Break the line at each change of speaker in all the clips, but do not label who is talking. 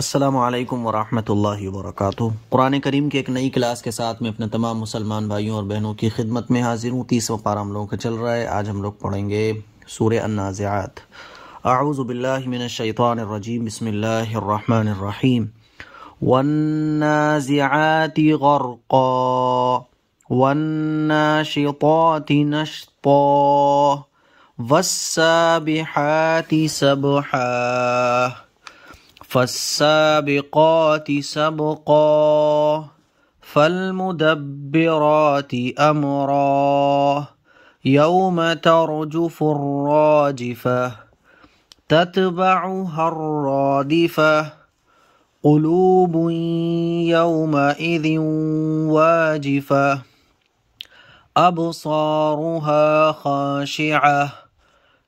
السلام علیکم ورحمۃ اللہ وبرکاتہ قرآن کریم کے ایک نئی کلاس کے ساتھ میں اپنے تمام مسلمان بھائیوں اور بہنوں کی خدمت میں حاضر ہوں پارہ ہم لوگوں کا چل رہا ہے آج ہم لوگ پڑھیں گے سورہ النازعات اعوذ باللہ من الشیطان الرجیم بسم اللہ الرحمن الرحیم والنازعات غرقا والناشطات نشطا والسابحات سبحا فالسابقات سبقا فالمدبرات امرا يوم ترجف الراجفه تتبعها الرادفه قلوب يومئذ واجفه ابصارها خاشعه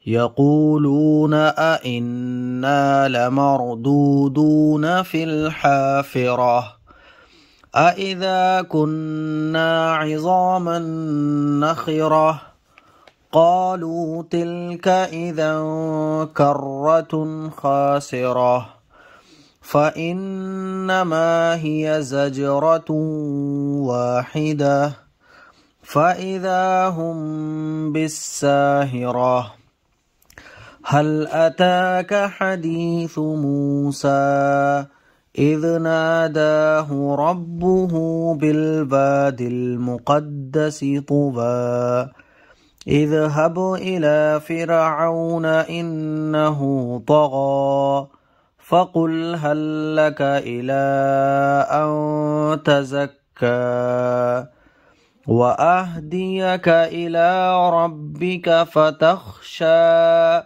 يقولون أئنا لمردودون في الحافرة أئذا كنا عظاما نخرة قالوا تلك إذا كرة خاسرة فإنما هي زجرة واحدة فإذا هم بالساهرة هل أتاك حديث موسى إذ ناداه ربه بالباد المقدس طبى اذهب إلى فرعون إنه طغى فقل هل لك إلى أن تزكى وأهديك إلى ربك فتخشى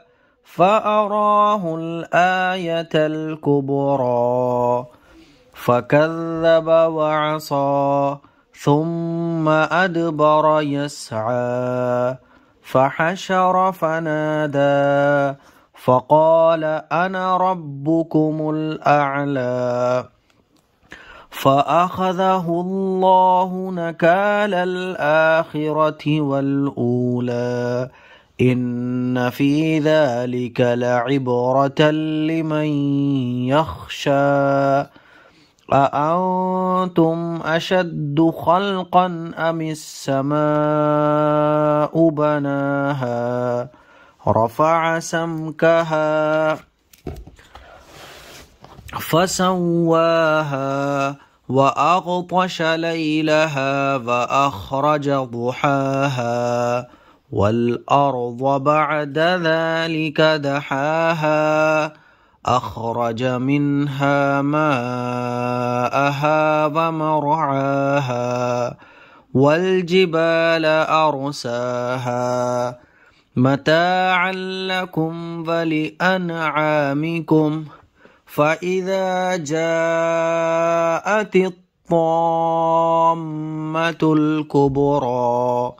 فأراه الآية الكبرى فكذب وعصى ثم أدبر يسعى فحشر فنادى فقال أنا ربكم الأعلى فأخذه الله نكال الآخرة والأولى إن في ذلك لعبرة لمن يخشى أأنتم أشد خلقا أم السماء بناها رفع سمكها فسواها وأغطش ليلها فأخرج ضحاها والأرض بعد ذلك دحاها أخرج منها ماءها ومرعاها والجبال أرساها متاعا لكم ولأنعامكم فإذا جاءت الطامة الكبرى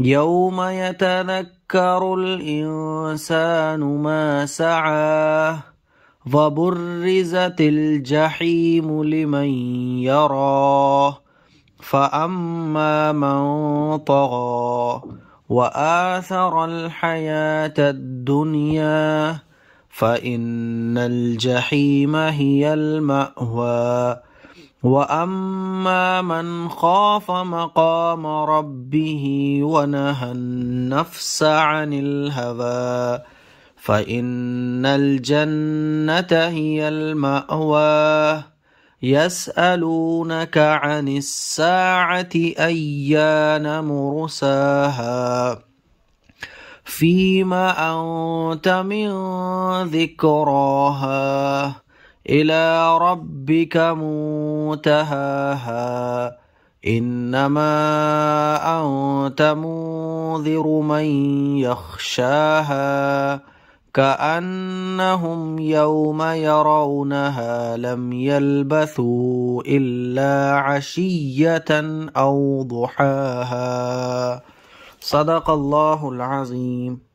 يوم يتذكر الإنسان ما سعى فبرزت الجحيم لمن يرى فأما من طغى وآثر الحياة الدنيا فإن الجحيم هي المأوى واما من خاف مقام ربه ونهى النفس عن الهوى فان الجنه هي الماوى يسالونك عن الساعه ايان مرساها فيم انت من ذكراها الى ربك منتهى متهاها إنما أنت منذر من يخشاها كأنهم يوم يرونها لم يلبثوا إلا عشية أو ضحاها صدق الله العظيم